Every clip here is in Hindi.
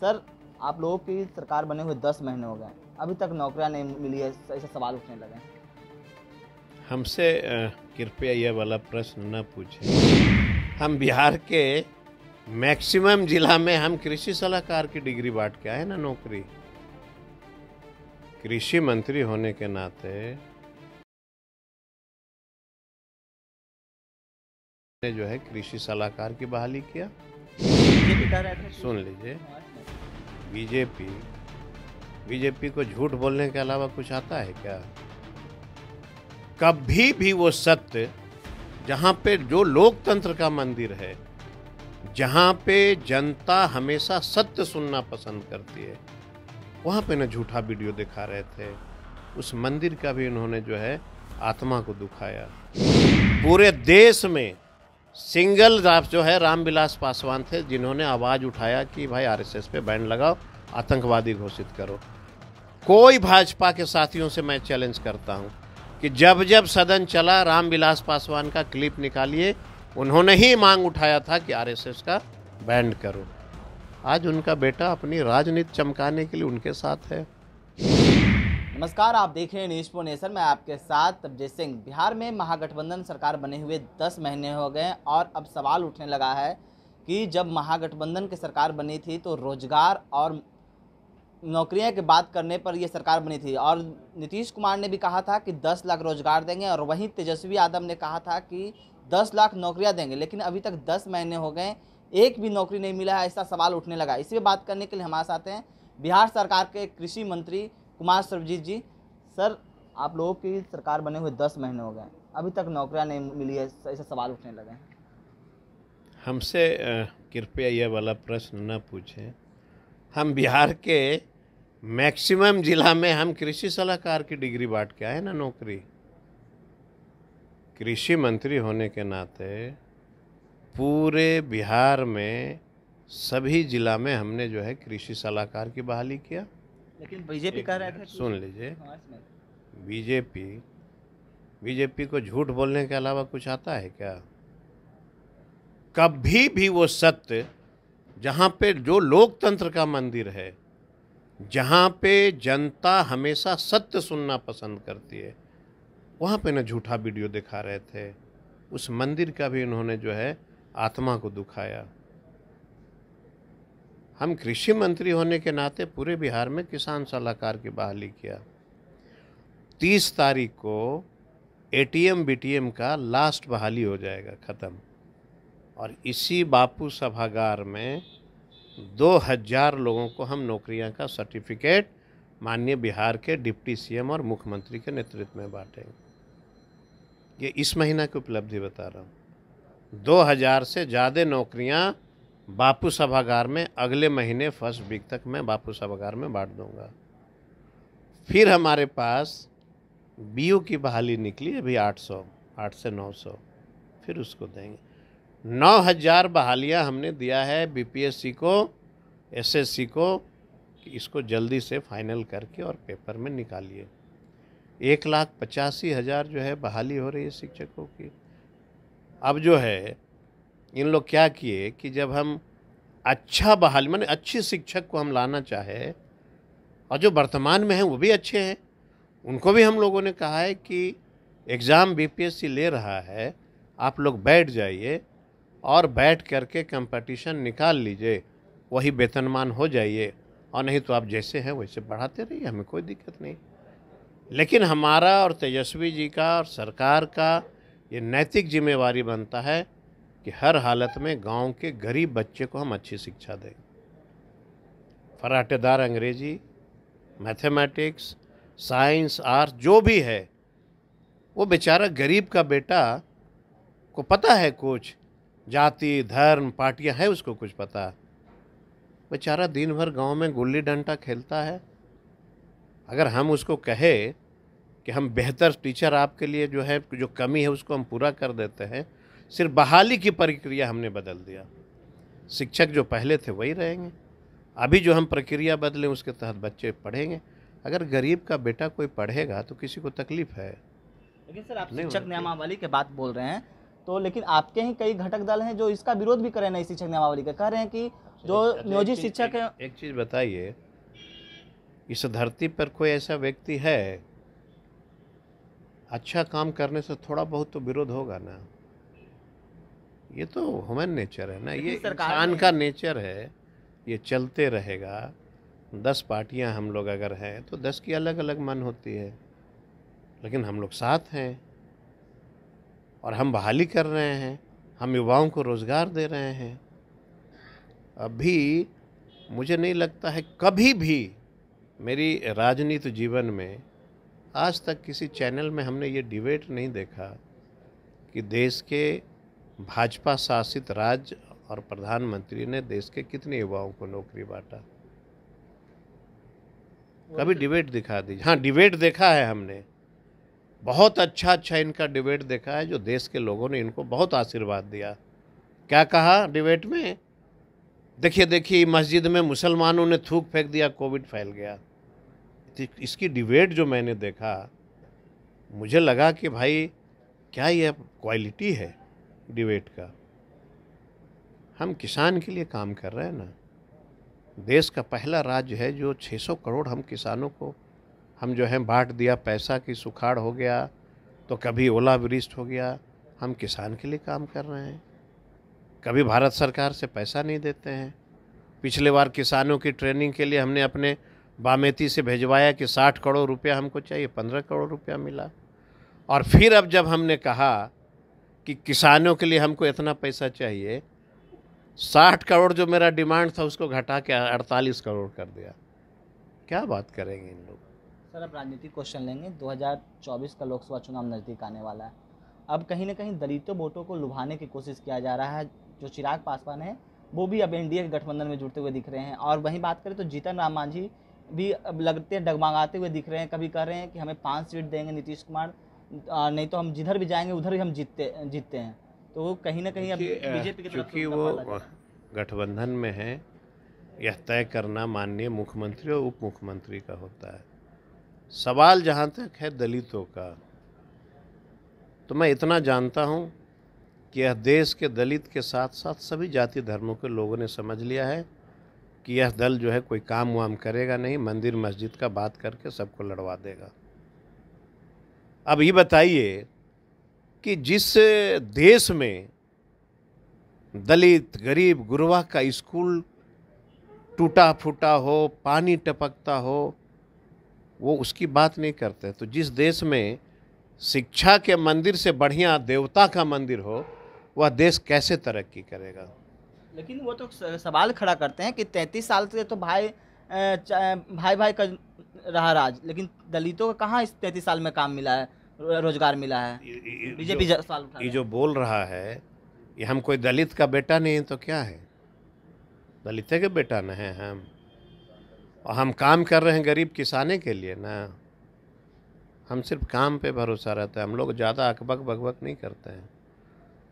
सर आप लोगों की सरकार बने हुए दस महीने हो गए अभी तक नौकरियां नहीं मिली है ऐसे सवाल उठने लगे हमसे कृपया यह वाला प्रश्न न पूछे हम बिहार के मैक्सिमम जिला में हम कृषि सलाहकार की डिग्री बांट के आए ना नौकरी कृषि मंत्री होने के नाते ने जो है कृषि सलाहकार की बहाली किया सुन लीजिए बीजेपी बीजेपी को झूठ बोलने के अलावा कुछ आता है क्या कभी भी वो सत्य जहाँ पे जो लोकतंत्र का मंदिर है जहाँ पे जनता हमेशा सत्य सुनना पसंद करती है वहाँ पे ना झूठा वीडियो दिखा रहे थे उस मंदिर का भी इन्होंने जो है आत्मा को दुखाया पूरे देश में सिंगल आप जो है रामविलास पासवान थे जिन्होंने आवाज़ उठाया कि भाई आरएसएस पे बैन लगाओ आतंकवादी घोषित करो कोई भाजपा के साथियों से मैं चैलेंज करता हूँ कि जब जब सदन चला रामविलास पासवान का क्लिप निकालिए उन्होंने ही मांग उठाया था कि आरएसएस का बैंड करो आज उनका बेटा अपनी राजनीति चमकाने के लिए उनके साथ है नमस्कार आप देख रहे हैं न्यूज पो नेशन मैं आपके साथ तबजीत सिंह बिहार में महागठबंधन सरकार बने हुए दस महीने हो गए और अब सवाल उठने लगा है कि जब महागठबंधन की सरकार बनी थी तो रोजगार और नौकरियां की बात करने पर यह सरकार बनी थी और नीतीश कुमार ने भी कहा था कि दस लाख रोजगार देंगे और वहीं तेजस्वी यादव ने कहा था कि दस लाख नौकरियाँ देंगे लेकिन अभी तक दस महीने हो गए एक भी नौकरी नहीं मिला है ऐसा सवाल उठने लगा इसी पर बात करने के लिए हमारे साथ हैं बिहार सरकार के कृषि मंत्री कुमार सरजीत जी सर आप लोगों की सरकार बने हुए दस महीने हो गए अभी तक नौकरियां नहीं मिली है ऐसे सवाल उठने लगे हैं हमसे कृपया यह वाला प्रश्न न पूछें हम बिहार के मैक्सिमम जिला में हम कृषि सलाहकार की डिग्री बांट के आए ना नौकरी कृषि मंत्री होने के नाते पूरे बिहार में सभी जिला में हमने जो है कृषि सलाहकार की बहाली किया लेकिन बीजेपी कह रहा है सुन लीजिए हाँ, बीजेपी बीजेपी को झूठ बोलने के अलावा कुछ आता है क्या कभी भी वो सत्य जहाँ पे जो लोकतंत्र का मंदिर है जहाँ पे जनता हमेशा सत्य सुनना पसंद करती है वहाँ पे ना झूठा वीडियो दिखा रहे थे उस मंदिर का भी इन्होंने जो है आत्मा को दुखाया हम कृषि मंत्री होने के नाते पूरे बिहार में किसान सलाहकार की बहाली किया तीस तारीख को एटीएम बीटीएम का लास्ट बहाली हो जाएगा ख़त्म और इसी बापू सभागार में दो हज़ार लोगों को हम नौकरियां का सर्टिफिकेट माननीय बिहार के डिप्टी सीएम और मुख्यमंत्री के नेतृत्व में बांटेंगे ये इस महीना की उपलब्धि बता रहा हूँ दो हज़ार से ज़्यादा नौकरियां बापू सभागार में अगले महीने फर्स्ट वीक तक मैं बापू सभागार में बांट दूंगा फिर हमारे पास बीओ की बहाली निकली अभी 800 8 से 900 फिर उसको देंगे 9000 बहालियां हमने दिया है बीपीएससी को एसएससी को इसको जल्दी से फाइनल करके और पेपर में निकालिए एक लाख पचासी हज़ार जो है बहाली हो रही है शिक्षकों की अब जो है इन लोग क्या किए कि जब हम अच्छा बहाली मैंने अच्छे शिक्षक को हम लाना चाहे और जो वर्तमान में हैं वो भी अच्छे हैं उनको भी हम लोगों ने कहा है कि एग्ज़ाम बीपीएससी ले रहा है आप लोग बैठ जाइए और बैठ करके कंपटीशन निकाल लीजिए वही वेतनमान हो जाइए और नहीं तो आप जैसे हैं वैसे बढ़ाते रहिए हमें कोई दिक्कत नहीं लेकिन हमारा और तेजस्वी जी का और सरकार का ये नैतिक जिम्मेवारी बनता है कि हर हालत में गांव के गरीब बच्चे को हम अच्छी शिक्षा दें फराटेदार अंग्रेजी मैथमेटिक्स साइंस आर्ट जो भी है वो बेचारा गरीब का बेटा को पता है कुछ जाति धर्म पार्टियां हैं उसको कुछ पता बेचारा दिन भर गांव में गुल्ली डंडा खेलता है अगर हम उसको कहे कि हम बेहतर टीचर आपके लिए जो है जो कमी है उसको हम पूरा कर देते हैं सिर्फ बहाली की प्रक्रिया हमने बदल दिया शिक्षक जो पहले थे वही रहेंगे अभी जो हम प्रक्रिया बदलें उसके तहत बच्चे पढ़ेंगे अगर गरीब का बेटा कोई पढ़ेगा तो किसी को तकलीफ है लेकिन सर आप शिक्षक नियमावली के बात बोल रहे हैं तो लेकिन आपके ही कई घटक दल हैं जो इसका विरोध भी कर रहे हैं नई शिक्षक नियमावली का कह रहे हैं कि अच्छा, जो अच्छा, नियोजित शिक्षक है एक चीज़ बताइए इस धरती पर कोई ऐसा व्यक्ति है अच्छा काम करने से थोड़ा बहुत तो विरोध होगा ना ये तो ह्यूमन नेचर है ना ये इंसान का नेचर है ये चलते रहेगा दस पार्टियां हम लोग अगर हैं तो दस की अलग अलग मन होती है लेकिन हम लोग साथ हैं और हम बहाली कर रहे हैं हम युवाओं को रोज़गार दे रहे हैं अभी मुझे नहीं लगता है कभी भी मेरी राजनीति जीवन में आज तक किसी चैनल में हमने ये डिबेट नहीं देखा कि देश के भाजपा शासित राज्य और प्रधानमंत्री ने देश के कितने युवाओं को नौकरी बांटा कभी तो- डिबेट दिखा दीजिए हाँ डिबेट देखा है हमने बहुत अच्छा अच्छा इनका डिबेट देखा है जो देश के लोगों ने इनको बहुत आशीर्वाद दिया क्या कहा डिबेट में देखिए देखिए मस्जिद में मुसलमानों ने थूक फेंक दिया कोविड फैल गया इसकी डिबेट जो मैंने देखा मुझे लगा कि भाई क्या यह क्वालिटी है डिबेट का हम किसान के लिए काम कर रहे हैं ना देश का पहला राज्य है जो 600 करोड़ हम किसानों को हम जो है बांट दिया पैसा की सुखाड़ हो गया तो कभी ओलावृष्ट हो गया हम किसान के लिए काम कर रहे हैं कभी भारत सरकार से पैसा नहीं देते हैं पिछले बार किसानों की ट्रेनिंग के लिए हमने अपने बामेती से भेजवाया कि 60 करोड़ रुपया हमको चाहिए 15 करोड़ रुपया मिला और फिर अब जब हमने कहा कि किसानों के लिए हमको इतना पैसा चाहिए साठ करोड़ जो मेरा डिमांड था उसको घटा के अड़तालीस करोड़ कर दिया क्या बात करेंगे इन लोग सर अब राजनीतिक क्वेश्चन लेंगे 2024 का लोकसभा चुनाव नज़दीक आने वाला है अब कहीं ना कहीं दलितों वोटों को लुभाने की कोशिश किया जा रहा है जो चिराग पासवान है वो भी अब एनडीए के गठबंधन में जुड़ते हुए दिख रहे हैं और वहीं बात करें तो जीतन राम मांझी भी अब लगते हैं डगमगाते हुए दिख रहे हैं कभी कह रहे हैं कि हमें पाँच सीट देंगे नीतीश कुमार आ, नहीं तो हम जिधर भी जाएंगे उधर भी हम जीतते जीतते हैं तो वो कहीं ना कहीं बीजेपी की चूँकि वो गठबंधन में है यह तय करना माननीय मुख्यमंत्री और उप मुख्यमंत्री का होता है सवाल जहाँ तक है दलितों का तो मैं इतना जानता हूँ कि यह देश के दलित के साथ साथ सभी जाति धर्मों के लोगों ने समझ लिया है कि यह दल जो है कोई काम वाम करेगा नहीं मंदिर मस्जिद का बात करके सबको लड़वा देगा अब ये बताइए कि जिस देश में दलित गरीब गुरवा का स्कूल टूटा फूटा हो पानी टपकता हो वो उसकी बात नहीं करते तो जिस देश में शिक्षा के मंदिर से बढ़िया देवता का मंदिर हो वह देश कैसे तरक्की करेगा लेकिन वो तो सवाल खड़ा करते हैं कि तैतीस साल से तो भाई भाई भाई का रहा राज लेकिन दलितों का कहाँ इस तैतीस साल में काम मिला है रोजगार मिला है बीजेपी ये जो बोल रहा है ये हम कोई दलित का बेटा नहीं है तो क्या है दलित के बेटा न है हम और हम काम कर रहे हैं गरीब किसाने के लिए ना हम सिर्फ काम पे भरोसा रहता है हम लोग ज़्यादा अकबक बकबक नहीं करते हैं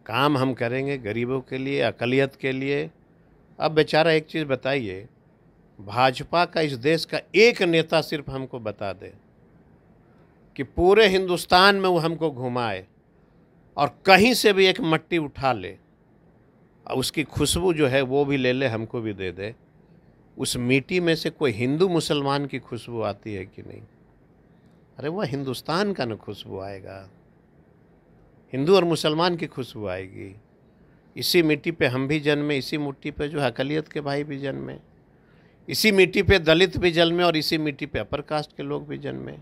काम हम करेंगे गरीबों के लिए अकलियत के लिए अब बेचारा एक चीज़ बताइए भाजपा का इस देश का एक नेता सिर्फ हमको बता दे कि पूरे हिंदुस्तान में वो हमको घुमाए और कहीं से भी एक मट्टी उठा ले और उसकी खुशबू जो है वो भी ले ले हमको भी दे दे उस मिट्टी में से कोई हिंदू मुसलमान की खुशबू आती है कि नहीं अरे वह हिंदुस्तान का ना खुशबू आएगा हिंदू और मुसलमान की खुशबू आएगी इसी मिट्टी पे हम भी जन्मे इसी मिट्टी पे जो अकलीत के भाई भी जन्मे इसी मिट्टी पे दलित भी जन्मे और इसी मिट्टी पे अपर कास्ट के लोग भी जन्मे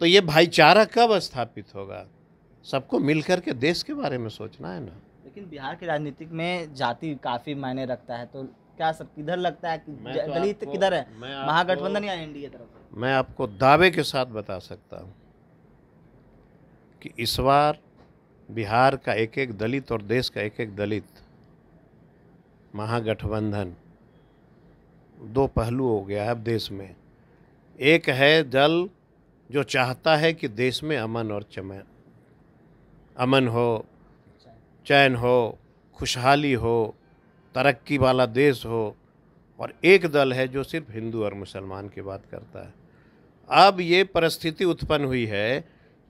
तो ये भाईचारा कब स्थापित होगा सबको मिलकर के देश के बारे में सोचना है ना लेकिन बिहार की राजनीतिक में जाति काफ़ी मायने रखता है तो क्या सब किधर लगता है कि तो दलित किधर है महागठबंधन या एनडीए तरफ मैं आपको दावे के साथ बता सकता हूँ कि इस बार बिहार का एक एक दलित और देश का एक एक दलित महागठबंधन दो पहलू हो गया है अब देश में एक है दल जो चाहता है कि देश में अमन और चमन अमन हो चैन हो खुशहाली हो तरक्की वाला देश हो और एक दल है जो सिर्फ हिंदू और मुसलमान की बात करता है अब ये परिस्थिति उत्पन्न हुई है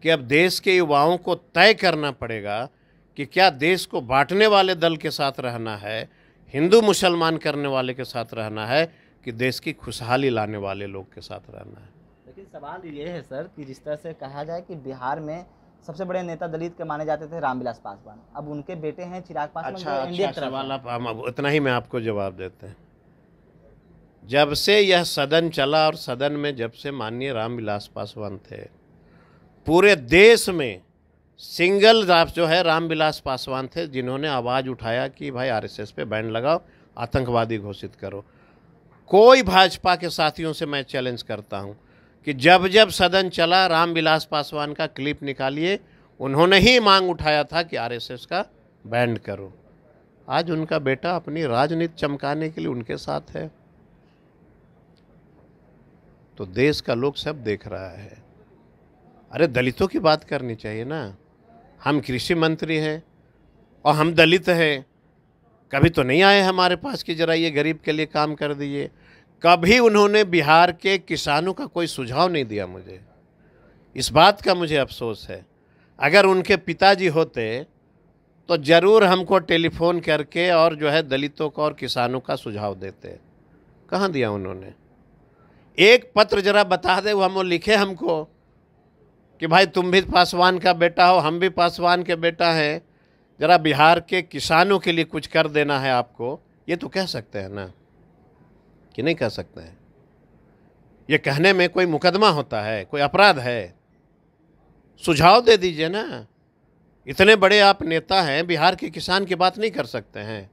कि अब देश के युवाओं को तय करना पड़ेगा कि क्या देश को बांटने वाले दल के साथ रहना है हिंदू मुसलमान करने वाले के साथ रहना है कि देश की खुशहाली लाने वाले लोग के साथ रहना है लेकिन सवाल ये है सर कि जिस तरह से कहा जाए कि बिहार में सबसे बड़े नेता दलित के माने जाते थे रामविलास पासवान अब उनके बेटे हैं चिराग पासवान अच्छा, अच्छा सवाल आप हम अब इतना ही मैं आपको जवाब देते हैं जब से यह सदन चला और सदन में जब से माननीय रामविलास पासवान थे पूरे देश में सिंगल आप जो है रामविलास पासवान थे जिन्होंने आवाज़ उठाया कि भाई आरएसएस पे बैंड लगाओ आतंकवादी घोषित करो कोई भाजपा के साथियों से मैं चैलेंज करता हूं कि जब जब सदन चला रामविलास पासवान का क्लिप निकालिए उन्होंने ही मांग उठाया था कि आरएसएस का बैंड करो आज उनका बेटा अपनी राजनीति चमकाने के लिए उनके साथ है तो देश का लोग सब देख रहा है अरे दलितों की बात करनी चाहिए ना हम कृषि मंत्री हैं और हम दलित हैं कभी तो नहीं आए हमारे पास कि जरा ये गरीब के लिए काम कर दीजिए कभी उन्होंने बिहार के किसानों का कोई सुझाव नहीं दिया मुझे इस बात का मुझे अफसोस है अगर उनके पिताजी होते तो ज़रूर हमको टेलीफोन करके और जो है दलितों का और किसानों का सुझाव देते कहाँ दिया उन्होंने एक पत्र जरा बता दे वो हम लिखे हमको कि भाई तुम भी पासवान का बेटा हो हम भी पासवान के बेटा हैं ज़रा बिहार के किसानों के लिए कुछ कर देना है आपको ये तो कह सकते हैं ना कि नहीं कह सकते हैं ये कहने में कोई मुकदमा होता है कोई अपराध है सुझाव दे दीजिए ना इतने बड़े आप नेता हैं बिहार के किसान की बात नहीं कर सकते हैं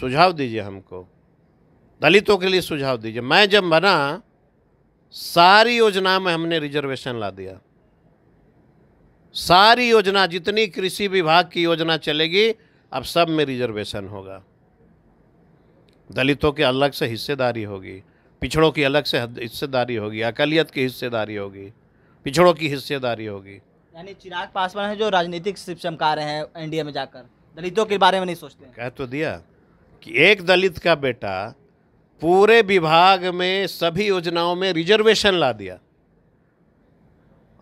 सुझाव दीजिए हमको दलितों के लिए सुझाव दीजिए मैं जब बना सारी योजना में हमने रिजर्वेशन ला दिया सारी योजना जितनी कृषि विभाग की योजना चलेगी अब सब में रिजर्वेशन होगा दलितों के अलग से हिस्सेदारी होगी पिछड़ों की अलग से हिस्सेदारी होगी अकलियत की हिस्सेदारी होगी पिछड़ों की हिस्सेदारी होगी यानी चिराग पासवान है जो राजनीतिक चमका रहे हैं एनडीए में जाकर दलितों के बारे में नहीं सोचते कह तो दिया कि एक दलित का बेटा पूरे विभाग में सभी योजनाओं में रिजर्वेशन ला दिया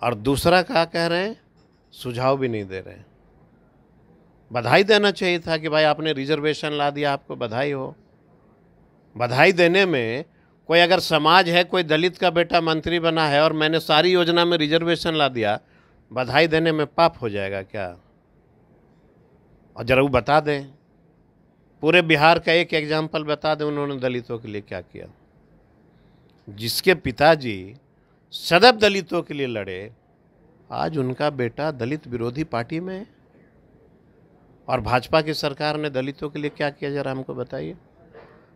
और दूसरा क्या कह रहे हैं सुझाव भी नहीं दे रहे बधाई देना चाहिए था कि भाई आपने रिजर्वेशन ला दिया आपको बधाई हो बधाई देने में कोई अगर समाज है कोई दलित का बेटा मंत्री बना है और मैंने सारी योजना में रिजर्वेशन ला दिया बधाई देने में पाप हो जाएगा क्या और जरा वो बता दें पूरे बिहार का एक एग्जाम्पल बता दें उन्होंने दलितों के लिए क्या किया जिसके पिताजी सदब दलितों के लिए लड़े आज उनका बेटा दलित विरोधी पार्टी में है और भाजपा की सरकार ने दलितों के लिए क्या किया जरा हमको बताइए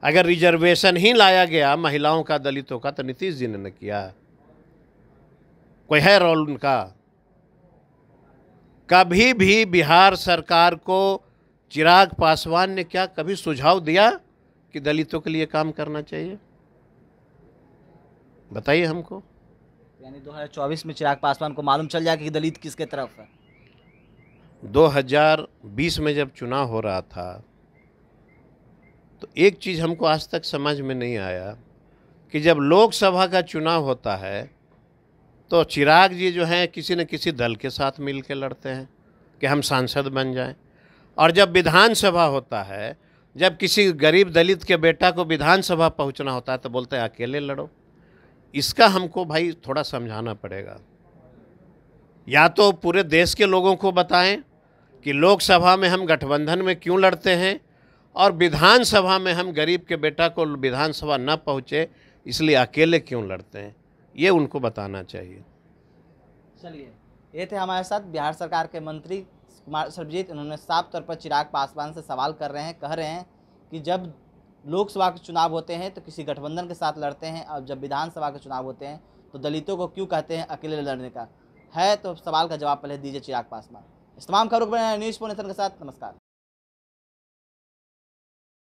अगर रिजर्वेशन ही लाया गया महिलाओं का दलितों का तो नीतीश जी ने न किया कोई है रोल उनका कभी भी बिहार सरकार को चिराग पासवान ने क्या कभी सुझाव दिया कि दलितों के लिए काम करना चाहिए बताइए हमको यानी 2024 में चिराग पासवान को मालूम चल जाएगा कि दलित किसके तरफ है 2020 में जब चुनाव हो रहा था तो एक चीज़ हमको आज तक समझ में नहीं आया कि जब लोकसभा का चुनाव होता है तो चिराग जी जो हैं किसी न किसी दल के साथ मिल के लड़ते हैं कि हम सांसद बन जाएं और जब विधानसभा होता है जब किसी गरीब दलित के बेटा को विधानसभा पहुंचना होता है तो बोलते हैं अकेले लड़ो इसका हमको भाई थोड़ा समझाना पड़ेगा या तो पूरे देश के लोगों को बताएं कि लोकसभा में हम गठबंधन में क्यों लड़ते हैं और विधानसभा में हम गरीब के बेटा को विधानसभा न पहुँचे इसलिए अकेले क्यों लड़ते हैं ये उनको बताना चाहिए चलिए ये थे हमारे साथ बिहार सरकार के मंत्री कुमार सरबजीत इन्होंने साफ तौर पर चिराग पासवान से सवाल कर रहे हैं कह रहे हैं कि जब लोकसभा के चुनाव होते हैं तो किसी गठबंधन के साथ लड़ते हैं और जब विधानसभा के चुनाव होते हैं तो दलितों को क्यों कहते हैं अकेले लड़ने का है तो सवाल का जवाब पहले दीजिए चिराग पासवान इस तमाम खबरों पर न्यूज़ पोनेशन के साथ नमस्कार